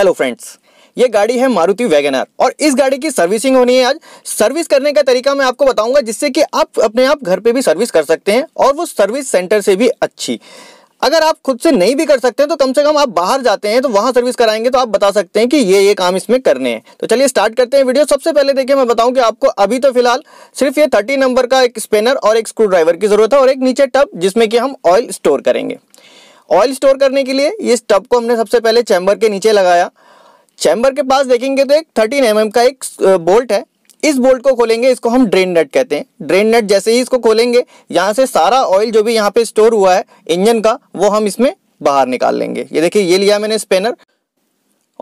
hello friends ये गाड़ी है मारुति वैगनर और इस गाड़ी की सर्विसिंग होनी है आज सर्विस करने का तरीका मैं आपको बताऊंगा जिससे कि आप अपने आप घर पे भी सर्विस कर सकते हैं और वो सर्विस सेंटर से भी अच्छी अगर आप खुद से नहीं भी कर सकते हैं तो कम से कम आप बाहर जाते हैं तो वहां सर्विस कराएंगे तो आप बता सकते हैं कि ये ये काम इसमें करने हैं तो चलिए स्टार्ट करते हैं वीडियो सबसे पहले देखिए मैं बताऊं कि आपको अभी तो फिलहाल सिर्फ ये थर्टी नंबर का एक स्पेनर और एक स्क्रू ड्राइवर की जरूरत है और एक नीचे टब जिसमें कि हम ऑयल स्टोर करेंगे ऑयल स्टोर करने के लिए इस टब को हमने सबसे पहले चैम्बर के नीचे लगाया चैम्बर के पास देखेंगे तो एक थर्टीन एम mm का एक बोल्ट है इस बोल्ट को खोलेंगे इसको हम ड्रेन नट कहते हैं ड्रेन नट जैसे ही इसको खोलेंगे यहाँ से सारा ऑयल जो भी यहाँ पे स्टोर हुआ है इंजन का वो हम इसमें बाहर निकाल लेंगे ये देखिए ये लिया मैंने स्पेनर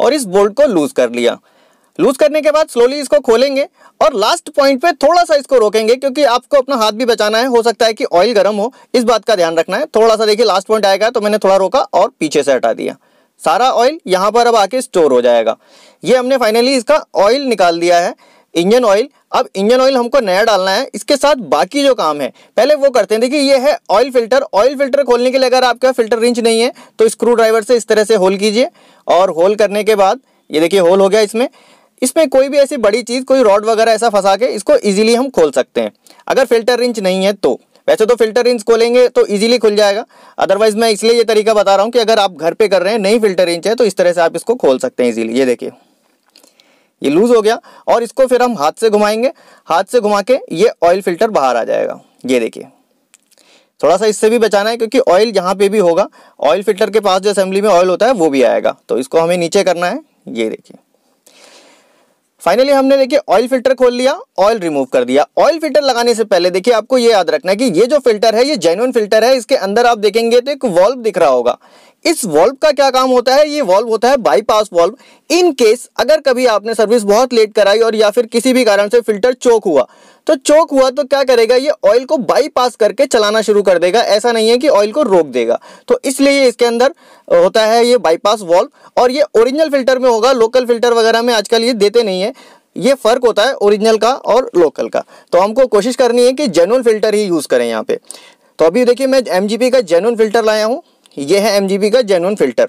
और इस बोल्ट को लूज़ कर लिया लूज करने के बाद स्लोली इसको खोलेंगे और लास्ट पॉइंट पे थोड़ा सा इसको रोकेंगे क्योंकि आपको अपना हाथ भी बचाना है हो सकता है कि ऑयल गर्म हो इस बात का ध्यान रखना है थोड़ा सा देखिए लास्ट पॉइंट आएगा तो मैंने थोड़ा रोका और पीछे से हटा दिया सारा ऑयल यहाँ पर अब आके स्टोर हो जाएगा ये हमने फाइनली इसका ऑयल निकाल दिया है इंजन ऑयल अब इंजन ऑयल हमको नया डालना है इसके साथ बाकी जो काम है पहले वो करते हैं देखिए ये है ऑयल फिल्टर ऑयल फिल्टर खोलने के लिए अगर आपका फिल्टर रिंच नहीं है तो स्क्रू ड्राइवर से इस तरह से होल कीजिए और होल करने के बाद ये देखिए होल हो गया इसमें इसमें कोई भी ऐसी बड़ी चीज़ कोई रॉड वगैरह ऐसा फंसा के इसको ईजिली हम खोल सकते हैं अगर फिल्टर रिंच नहीं है तो वैसे तो फिल्टर रिंच खोलेंगे तो ईजिली खुल जाएगा अदरवाइज मैं इसलिए ये तरीका बता रहा हूँ कि अगर आप घर पे कर रहे हैं नई फिल्टर रिंच है तो इस तरह से आप इसको खोल सकते हैं इजीली ये देखिए ये लूज़ हो गया और इसको फिर हम हाथ से घुमाएंगे हाथ से घुमा के ये ऑयल फिल्टर बाहर आ जाएगा ये देखिए थोड़ा सा इससे भी बचाना है क्योंकि ऑयल यहाँ पे भी होगा ऑयल फिल्टर के पास जो असेंबली में ऑयल होता है वो भी आएगा तो इसको हमें नीचे करना है ये देखिए फाइनली हमने देखिए ऑयल फिल्टर खोल लिया ऑयल रिमूव कर दिया ऑयल फिल्टर लगाने से पहले देखिए आपको ये याद रखना है कि ये जो फिल्टर है ये जेनुअन फिल्टर है इसके अंदर आप देखेंगे तो एक वॉल्व दिख रहा होगा इस वॉल्व का क्या काम होता है ये वॉल्व होता है बाईपास वॉल्व इन केस अगर कभी आपने सर्विस बहुत लेट कराई और या फिर किसी भी कारण से फिल्टर चोक हुआ तो चोक हुआ तो क्या करेगा ये ऑयल को बाईपास करके चलाना शुरू कर देगा ऐसा नहीं है कि ऑयल को रोक देगा तो इसलिए इसके अंदर होता है ये बाईपास वॉल्व और ये ओरिजिनल फिल्टर में होगा लोकल फिल्टर वगैरह में आजकल ये देते नहीं है ये फ़र्क होता है ओरिजिनल का और लोकल का तो हमको कोशिश करनी है कि जेनुअन फिल्टर ही यूज़ करें यहाँ पे तो अभी देखिए मैं एम का जेनुअन फिल्टर लाया हूँ ये है एम का जेनवन फिल्टर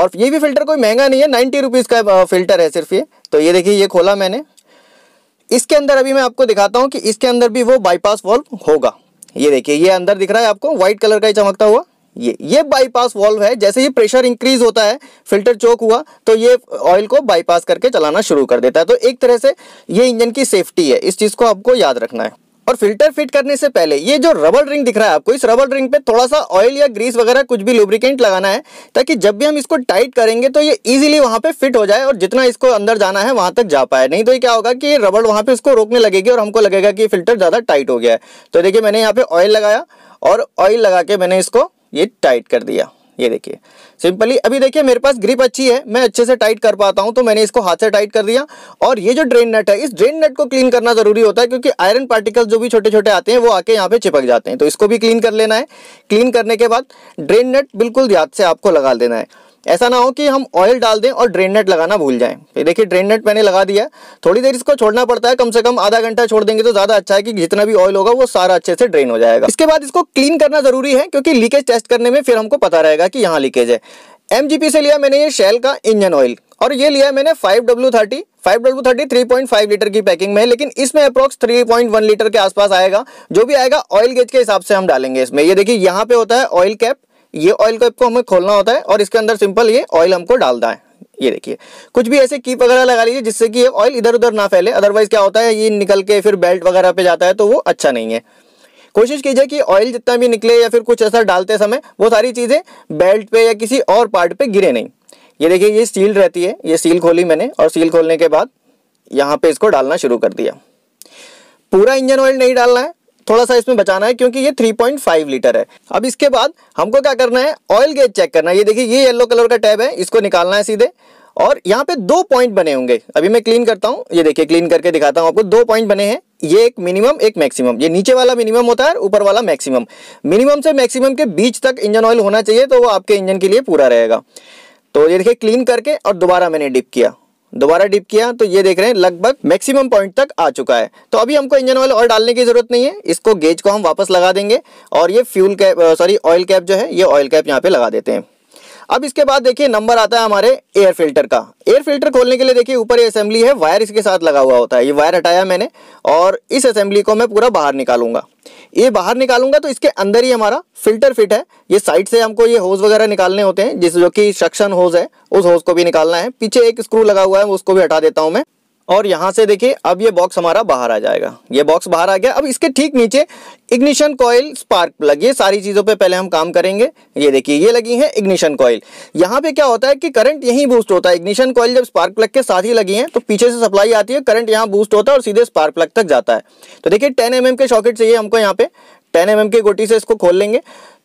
और ये भी फिल्टर कोई महंगा नहीं है नाइन्टी रुपीज़ का फिल्टर है सिर्फ ये तो ये देखिए ये खोला मैंने इसके अंदर अभी मैं आपको दिखाता हूँ कि इसके अंदर भी वो बाईपास वॉल्व होगा ये देखिए ये अंदर दिख रहा है आपको व्हाइट कलर का ही चमकता हुआ ये ये बाईपास वॉल्व है जैसे ही प्रेशर इंक्रीज होता है फिल्टर चोक हुआ तो ये ऑयल को बाईपास करके चलाना शुरू कर देता है तो एक तरह से ये इंजन की सेफ्टी है इस चीज़ को आपको याद रखना है और फिल्टर फिट करने से पहले ये जो रबड़ रिंग दिख रहा है आपको इस रबड़ रिंग पे थोड़ा सा ऑयल या ग्रीस वगैरह कुछ भी लुब्रिकेंट लगाना है ताकि जब भी हम इसको टाइट करेंगे तो ये इजीली वहाँ पे फिट हो जाए और जितना इसको अंदर जाना है वहाँ तक जा पाए नहीं तो ये क्या होगा कि रबड़ वहाँ पे इसको रोकने लगेगी और हमको लगेगा कि फिल्टर ज़्यादा टाइट हो गया है तो देखिए मैंने यहाँ पे ऑयल लगाया और ऑयल लगा के मैंने इसको ये टाइट कर दिया ये देखिए सिंपली अभी देखिए मेरे पास ग्रिप अच्छी है मैं अच्छे से टाइट कर पाता हूँ तो मैंने इसको हाथ से टाइट कर दिया और ये जो ड्रेन नेट है इस ड्रेन नेट को क्लीन करना जरूरी होता है क्योंकि आयरन पार्टिकल्स जो भी छोटे छोटे आते हैं वो आके यहाँ पे चिपक जाते हैं तो इसको भी क्लीन कर लेना है क्लीन करने के बाद ड्रेन नेट बिल्कुल याद से आपको लगा देना है ऐसा ना हो कि हम ऑयल डाल दें और ड्रेन नेट लगाना भूल जाएं देखिए ड्रेन नेट मैंने लगा दिया थोड़ी देर इसको छोड़ना पड़ता है कम से कम आधा घंटा छोड़ देंगे तो ज़्यादा अच्छा है कि जितना भी ऑयल होगा वो सारा अच्छे से ड्रेन हो जाएगा इसके बाद इसको क्लीन करना ज़रूरी है क्योंकि लीकेज टेस्ट करने में फिर हमको पता रहेगा कि यहाँ लीकेज है एम से लिया मैंने ये शेल का इंजन ऑयल और ये लिया मैंने five W thirty five W thirty three point five litre की पैकिंग में है लेकिन इसमें approx three point one litre के आसपास आएगा जो भी आएगा ऑयल गेज के हिसाब से हम डालेंगे इसमें ये देखिए यहाँ पे होता है ऑयल कैप ये ऑयल कैप को हमें खोलना होता है और इसके अंदर सिंपल ये ऑयल हमको डालना है ये देखिए कुछ भी ऐसे कीप वगैरह लगा लीजिए जिससे कि ये ऑयल इधर उधर ना फैले अदरवाइज क्या होता है ये निकल के फिर बेल्ट वगैरह पे जाता है तो वो अच्छा नहीं है कोशिश कीजिए कि ऑयल जितना भी निकले या फिर कुछ ऐसा डालते समय वो सारी चीज़ें बेल्ट पे या किसी और पार्ट पे गिरे नहीं ये देखिए ये सील रहती है ये सील खोली मैंने और सील खोलने के बाद यहाँ पे इसको डालना शुरू कर दिया पूरा इंजन ऑयल नहीं डालना है थोड़ा सा इसमें बचाना है क्योंकि ये 3.5 लीटर है अब इसके बाद हमको क्या करना है ऑयल गेज चेक करना है ये देखिए ये येलो कलर का टैब है इसको निकालना है सीधे और यहाँ पे दो पॉइंट बने होंगे अभी मैं क्लीन करता हूँ ये देखिए क्लीन करके दिखाता हूँ आपको दो पॉइंट बने हैं ये एक मिनिमम एक मैक्सिमम ये नीचे वाला मिनिमम होता है ऊपर वाला मैक्सिमम मिनिमम से मैक्सिमम के बीच तक इंजन ऑयल होना चाहिए तो वो आपके इंजन के लिए पूरा रहेगा तो ये देखिए क्लीन करके और दोबारा मैंने डिप किया दोबारा डिप किया तो ये देख रहे हैं लगभग मैक्सिमम पॉइंट तक आ चुका है तो अभी हमको इंजन ऑयल और डालने की जरूरत नहीं है इसको गेज को हम वापस लगा देंगे और ये fuel cap sorry oil cap जो है ये ऑयल कैप यहाँ पे लगा देते हैं अब इसके बाद देखिए नंबर आता है हमारे एयर फिल्टर का एयर फिल्टर खोलने के लिए देखिए ऊपर ये असेंबली है वायर इसके साथ लगा हुआ होता है ये वायर हटाया मैंने और इस असेंबली को मैं पूरा बाहर निकालूंगा ये बाहर निकालूंगा तो इसके अंदर ही हमारा फिल्टर फिट है ये साइड से हमको ये होज वगैरह निकालने होते हैं जिस जो कि सक्शन होज है उस होज को भी निकालना है पीछे एक स्क्रू लगा हुआ है उसको भी हटा देता हूँ मैं और यहाँ से देखिए अब ये बॉक्स हमारा बाहर आ जाएगा ये बॉक्स बाहर आ गया अब इसके ठीक नीचे इग्निशन कॉयल स्पार्क प्लग ये सारी चीज़ों पे पहले हम काम करेंगे ये देखिए ये लगी है इग्निशन कॉयल यहाँ पे क्या होता है कि करंट यहीं बूस्ट होता है इग्निशन कॉयल जब स्पार्क प्लग के साथ ही लगी है तो पीछे से सप्लाई आती है करंट यहाँ बूस्ट होता है और सीधे स्पार्क प्लग तक जाता है तो देखिए टेन एम के शॉकेट चाहिए हमको यहाँ पे टेन एम के गोटी से इसको खोल लेंगे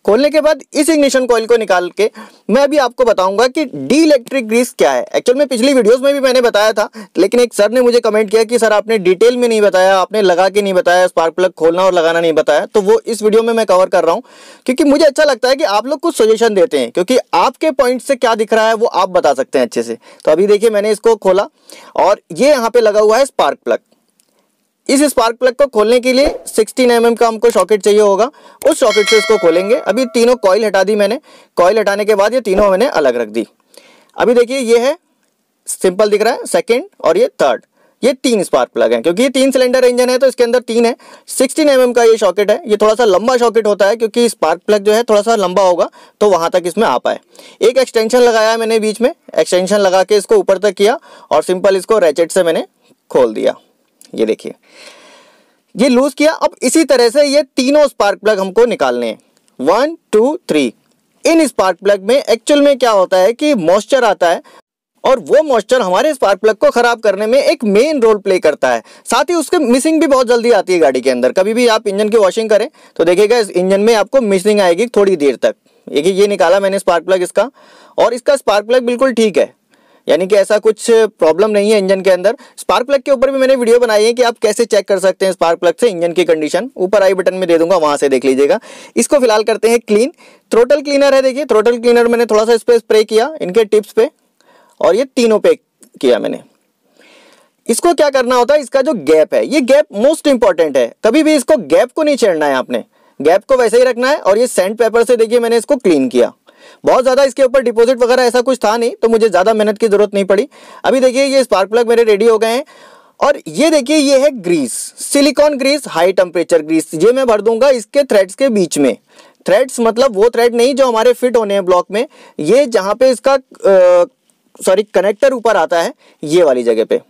खोलने के बाद इस इग्निशन कॉइल को निकाल के मैं अभी आपको बताऊंगा कि डी इलेक्ट्रिक ग्रीस क्या है एक्चुअल में पिछली वीडियोस में भी मैंने बताया था लेकिन एक सर ने मुझे कमेंट किया कि सर आपने डिटेल में नहीं बताया आपने लगा के नहीं बताया स्पार्क प्लग खोलना और लगाना नहीं बताया तो वो इस वीडियो में मैं कवर कर रहा हूँ क्योंकि मुझे अच्छा लगता है कि आप लोग कुछ सजेशन देते हैं क्योंकि आपके पॉइंट से क्या दिख रहा है वो आप बता सकते हैं अच्छे से तो अभी देखिए मैंने इसको खोला और ये यहाँ पे लगा हुआ है स्पार्क प्लग इस स्पार्क प्लग को खोलने के लिए 16 एम mm का हमको सॉकेट चाहिए होगा उस सॉकेट से इसको खोलेंगे अभी तीनों कॉइल हटा दी मैंने कॉयल हटाने के बाद ये तीनों मैंने अलग रख दी अभी देखिए ये है सिंपल दिख रहा है सेकेंड और ये थर्ड ये तीन स्पार्क प्लग हैं क्योंकि ये तीन सिलेंडर इंजन है तो इसके अंदर तीन है सिक्सटीन एम mm का ये शॉकेट है ये थोड़ा सा लंबा शॉकेट होता है क्योंकि स्पार्क प्लग जो है थोड़ा सा लंबा होगा तो वहाँ तक इसमें आ पाए एक एक्सटेंशन लगाया मैंने बीच में एक्सटेंशन लगा के इसको ऊपर तक किया और सिंपल इसको रैचेट से मैंने खोल दिया ये देखिए ये लूज किया अब इसी तरह से ये तीनों स्पार्क प्लग हमको निकालने वन टू थ्री इन स्पार्क प्लग में एक्चुअल में क्या होता है कि मॉइस्चर आता है और वो मॉइस्चर हमारे स्पार्क प्लग को खराब करने में एक मेन रोल प्ले करता है साथ ही उसके मिसिंग भी बहुत जल्दी आती है गाड़ी के अंदर कभी भी आप इंजन की वॉशिंग करें तो देखिएगा इस इंजन में आपको मिसिंग आएगी थोड़ी देर तक देखिए ये निकाला मैंने स्पार्क प्लग इसका और इसका स्पार्क प्लग बिल्कुल ठीक है यानी कि ऐसा कुछ प्रॉब्लम नहीं है इंजन के अंदर स्पार्क प्लग के ऊपर भी मैंने वीडियो बनाई है कि आप कैसे चेक कर सकते हैं स्पार्क प्लग से इंजन की कंडीशन ऊपर आई बटन में दे दूंगा वहां से देख लीजिएगा इसको फिलहाल करते हैं क्लीन थ्रोटल क्लीनर है देखिए थ्रोटल क्लीनर मैंने थोड़ा सा इस पर स्प्रे किया इनके टिप्स पे और ये तीनों पे किया मैंने इसको क्या करना होता है इसका जो गैप है ये गैप मोस्ट इंपॉर्टेंट है कभी भी इसको गैप को नहीं छेड़ना है आपने गैप को वैसे ही रखना है और ये सैंड पेपर से देखिए मैंने इसको क्लीन किया बहुत ज़्यादा इसके ऊपर डिपॉजिट वगैरह ऐसा कुछ था नहीं तो मुझे ज़्यादा मेहनत की ज़रूरत नहीं पड़ी अभी देखिए ये स्पार्क प्लग मेरे रेडी हो गए हैं और ये देखिए ये है grease silicone grease high temperature grease ये मैं भर दूंगा इसके थ्रेड्स के बीच में थ्रेड्स मतलब वो थ्रेड नहीं जो हमारे फिट होने हैं ब्लॉक में ये जहाँ पे इसका सॉरी कनेक्टर ऊपर आता है ये वाली जगह पे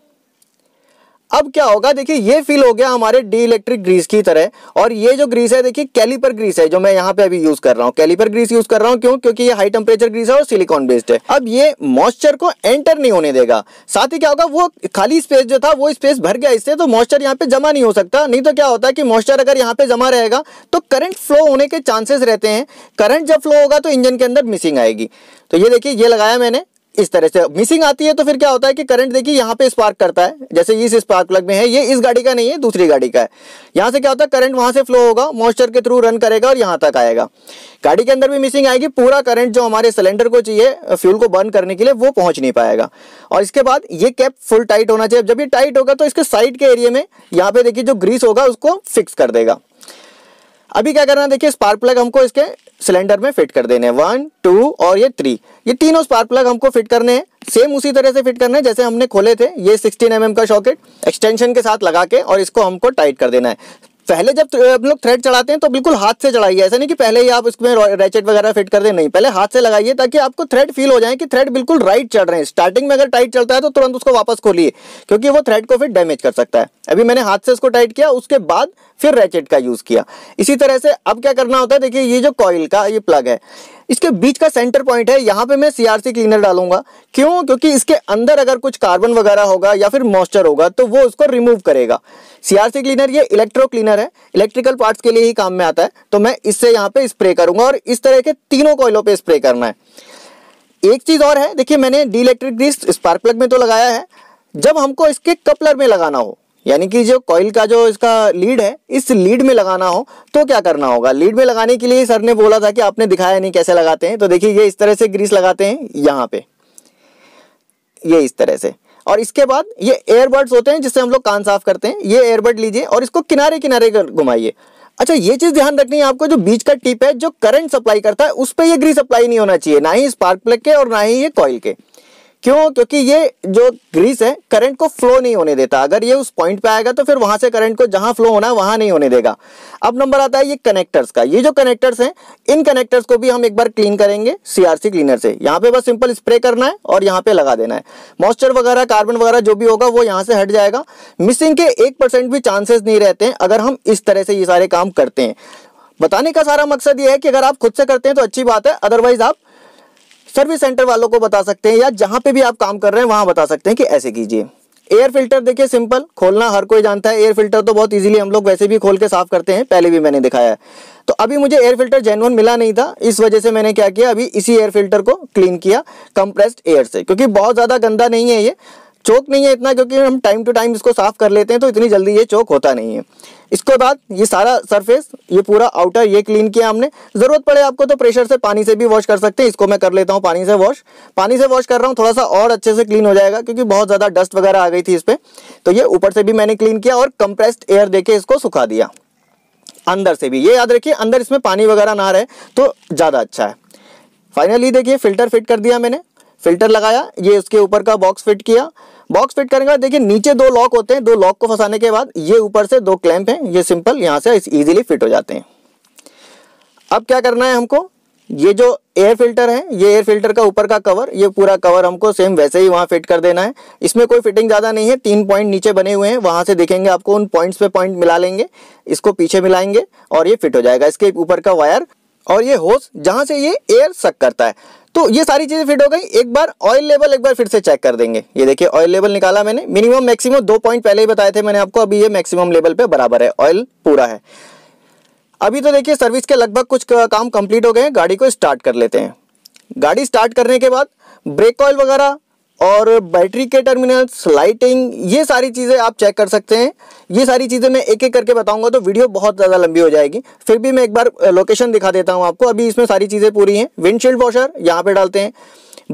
अब क्या होगा देखिए ये फील हो गया हमारे डी इलेक्ट्रिक ग्रीस की तरह और ये जो ग्रीस है देखिए कैलीपर ग्रीस है जो मैं यहाँ पे अभी यूज कर रहा हूँ कैलीपर ग्रीस यूज कर रहा हूँ क्यों क्योंकि ये हाई टेम्परेचर ग्रीस है और सिलिकॉन बेस्ड है अब ये मॉइस्चर को एंटर नहीं होने देगा साथ ही क्या होगा वो खाली स्पेस जो था वो स्पेस भर गया इससे तो मॉइस्चर यहाँ पे जमा नहीं हो सकता नहीं तो क्या होता है कि मॉइस्चर अगर यहाँ पे जमा रहेगा तो करंट फ्लो होने के चांसेस रहते हैं करंट जब फ्लो होगा तो इंजन के अंदर मिसिंग आएगी तो ये देखिए ये लगाया मैंने इस तरह से मिसिंग आती है तो फिर क्या होता है कि करंट देखिए यहाँ पे स्पार्क करता है जैसे इस स्पार्क प्लग में है ये इस गाड़ी का नहीं है दूसरी गाड़ी का है यहाँ से क्या होता है करंट वहाँ से फ्लो होगा मॉइस्चर के थ्रू रन करेगा और यहाँ तक आएगा गाड़ी के अंदर भी मिसिंग आएगी पूरा करंट जो हमारे सिलेंडर को चाहिए फ्यूल को बर्न करने के लिए वो पहुँच नहीं पाएगा और इसके बाद ये कैप फुल टाइट होना चाहिए जब ये टाइट होगा तो इसके साइड के एरिए में यहाँ पे देखिए जो ग्रीस होगा उसको फिक्स कर देगा अभी क्या करना है देखिए स्पार्क प्लग हमको इसके सिलेंडर में फिट कर देने हैं वन टू और ये थ्री ये तीनों स्पार्क प्लग हमको फिट करने हैं सेम उसी तरह से फिट करने है जैसे हमने खोले थे ये 16 एम mm का शॉकेट एक्सटेंशन के साथ लगा के और इसको हमको टाइट कर देना है पहले जब तो, हम लोग थ्रेड चढ़ाते हैं तो बिल्कुल हाथ से चढ़ाइए ऐसा नहीं कि पहले ही आप इसमें रैचेट वगैरह फिट कर दें नहीं पहले हाथ से लगाइए ताकि आपको थ्रेड फील हो जाए कि थ्रेड बिल्कुल राइट चढ़ रहे हैं स्टार्टिंग में अगर टाइट चलता है तो तुरंत उसको वापस खोलिए क्योंकि वो थ्रेड को फिर डैमेज कर सकता है अभी मैंने हाथ से उसको टाइट किया उसके बाद फिर रैचेट का यूज़ किया इसी तरह से अब क्या करना होता है देखिए ये जो कॉयल का ये प्लग है इसके बीच का सेंटर पॉइंट है यहाँ पे मैं सीआरसी क्लीनर डालूंगा क्यों क्योंकि इसके अंदर अगर कुछ कार्बन वगैरह होगा या फिर मॉइस्चर होगा तो वो उसको रिमूव करेगा सीआरसी क्लीनर ये इलेक्ट्रो क्लीनर है इलेक्ट्रिकल पार्ट्स के लिए ही काम में आता है तो मैं इससे यहाँ पे स्प्रे करूंगा और इस तरह के तीनों कोयलों पर स्प्रे करना है एक चीज़ और है देखिए मैंने dielectric grease spark plug में तो लगाया है जब हमको इसके कपलर में लगाना हो यानी कि जो कॉइल का जो इसका लीड है इस लीड में लगाना हो तो क्या करना होगा लीड में लगाने के लिए सर ने बोला था कि आपने दिखाया नहीं कैसे लगाते हैं तो देखिए ये इस तरह से ग्रीस लगाते हैं यहाँ पे ये इस तरह से और इसके बाद ये एयरबड्स होते हैं जिससे हम लोग कान साफ करते हैं ये एयरबड लीजिए और इसको किनारे किनारे घुमाइए अच्छा ये चीज़ ध्यान रखनी है आपको जो बीच का टिप है जो करंट सप्लाई करता है उस पर ये ग्रीस अप्लाई नहीं होना चाहिए ना ही स्पार्क प्लग के और ना ही ये कॉइल के क्यों क्योंकि ये जो ग्रीस है करंट को फ्लो नहीं होने देता अगर ये उस पॉइंट पे आएगा तो फिर वहां से करंट को जहां फ्लो होना है वहां नहीं होने देगा अब नंबर आता है ये कनेक्टर्स का ये जो कनेक्टर्स हैं इन कनेक्टर्स को भी हम एक बार क्लीन करेंगे सीआरसी क्लीनर से यहाँ पे बस सिंपल स्प्रे करना है और यहाँ पे लगा देना है मॉइस्चर वगैरह कार्बन वगैरह जो भी होगा वो यहाँ से हट जाएगा मिसिंग के एक परसेंट भी चांसेस नहीं रहते हैं अगर हम इस तरह से ये सारे काम करते हैं बताने का सारा मकसद ये है कि अगर आप खुद से करते हैं तो अच्छी बात है अदरवाइज आप सर्विस सेंटर वालों को बता सकते हैं या जहां पे भी आप काम कर रहे हैं वहां बता सकते हैं कि ऐसे कीजिए एयर फिल्टर देखिए सिंपल खोलना हर कोई जानता है एयर फिल्टर तो बहुत इजीली हम लोग वैसे भी खोल के साफ करते हैं पहले भी मैंने दिखाया है तो अभी मुझे एयर फिल्टर जेनवन मिला नहीं था इस वजह से मैंने क्या किया अभी इसी एयर फिल्टर को क्लीन किया कंप्रेस्ड एयर से क्योंकि बहुत ज़्यादा गंदा नहीं है ये चौक नहीं है इतना क्योंकि हम टाइम टू टाइम इसको साफ़ कर लेते हैं तो इतनी जल्दी ये चौक होता नहीं है इसके बाद ये सारा सरफेस ये पूरा आउटर ये क्लीन किया हमने ज़रूरत पड़े आपको तो प्रेशर से पानी से भी वॉश कर सकते हैं इसको मैं कर लेता हूँ पानी से वॉश पानी से वॉश कर रहा हूँ थोड़ा सा और अच्छे से क्लीन हो जाएगा क्योंकि बहुत ज़्यादा डस्ट वगैरह आ गई थी इस पर तो ये ऊपर से भी मैंने क्लीन किया और कंप्रेस्ड एयर देके इसको सुखा दिया अंदर से भी ये याद रखिए अंदर इसमें पानी वगैरह ना रहे तो ज़्यादा अच्छा है फाइनली देखिए फ़िल्टर फिट कर दिया मैंने फ़िल्टर लगाया ये इसके ऊपर का बॉक्स फिट किया बॉक्स फिट करने के बाद देखिए नीचे दो लॉक होते हैं दो लॉक को फंसाने के बाद ये ऊपर से दो क्लैंप हैं ये सिंपल यहाँ से इजीली फिट हो जाते हैं अब क्या करना है हमको ये जो एयर फिल्टर है ये एयर फिल्टर का ऊपर का कवर ये पूरा कवर हमको सेम वैसे ही वहाँ फिट कर देना है इसमें कोई फिटिंग ज़्यादा नहीं है तीन पॉइंट नीचे बने हुए हैं वहाँ से देखेंगे आपको उन पॉइंट्स पे पॉइंट मिला लेंगे इसको पीछे मिलाएंगे और ये फिट हो जाएगा इसके ऊपर का वायर और ये होस जहाँ से ये एयर सक करता है तो ये सारी चीज़ें फिट हो गई एक बार ऑयल लेवल एक बार फिर से चेक कर देंगे ये देखिए ऑयल लेवल निकाला मैंने मिनिमम मैक्सिमम दो पॉइंट पहले ही बताए थे मैंने आपको अभी ये मैक्सिमम लेवल पे बराबर है ऑयल पूरा है अभी तो देखिए सर्विस के लगभग कुछ काम कंप्लीट हो गए हैं गाड़ी को स्टार्ट कर लेते हैं गाड़ी स्टार्ट करने के बाद ब्रेक ऑयल वगैरह और बैटरी के टर्मिनल्स लाइटिंग ये सारी चीज़ें आप चेक कर सकते हैं ये सारी चीज़ें मैं एक एक करके बताऊंगा तो वीडियो बहुत ज़्यादा लंबी हो जाएगी फिर भी मैं एक बार लोकेशन दिखा देता हूँ आपको अभी इसमें सारी चीज़ें पूरी हैं विंडशील्ड वॉशर यहाँ पे डालते हैं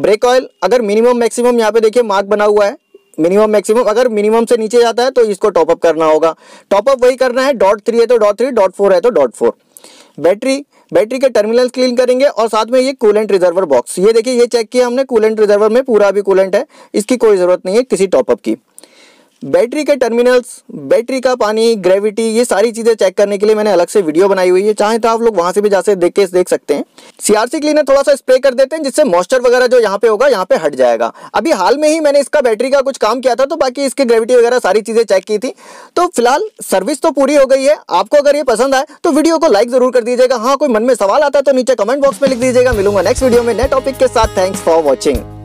ब्रेक ऑयल अगर मिनिमम मैक्सिमम यहाँ पे देखिए मार्क बना हुआ है मिनिमम मैक्सिमम अगर मिनिमम से नीचे जाता है तो इसको टॉपअप करना होगा टॉपअप वही करना है डॉट थ्री है तो डॉट थ्री डॉट फोर है तो डॉट फोर बैटरी बैटरी के टर्मिनल क्लीन करेंगे और साथ में ये कूलेंट रिजर्वर बॉक्स ये देखिए ये चेक किया हमने कूलेंट रिजर्वर में पूरा अभी कूलेंट है इसकी कोई ज़रूरत नहीं है किसी टॉपअप की बैटरी के टर्मिनल्स बैटरी का पानी ग्रेविटी ये सारी चीज़ें चेक करने के लिए मैंने अलग से वीडियो बनाई हुई है चाहे तो आप लोग वहाँ से भी जा से देख के देख सकते हैं सीआरसी क्लीनर थोड़ा सा स्प्रे कर देते हैं जिससे मॉइस्चर वगैरह जो यहाँ पे होगा यहाँ पे हट जाएगा अभी हाल में ही मैंने इसका बैटरी का कुछ काम किया था तो बाकी इसकी ग्रेविटी वगैरह सारी चीज़ें चेक की थी तो फिलहाल सर्विस तो पूरी हो गई है आपको अगर ये पसंद आए तो वीडियो को लाइक जरूर कर दीजिएगा हाँ कोई मन में सवाल आता है तो नीचे कमेंट बॉक्स में लिख दीजिएगा मिलूंगा नेक्स्ट वीडियो में नए टॉपिक के साथ थैंक्स फॉर वॉचिंग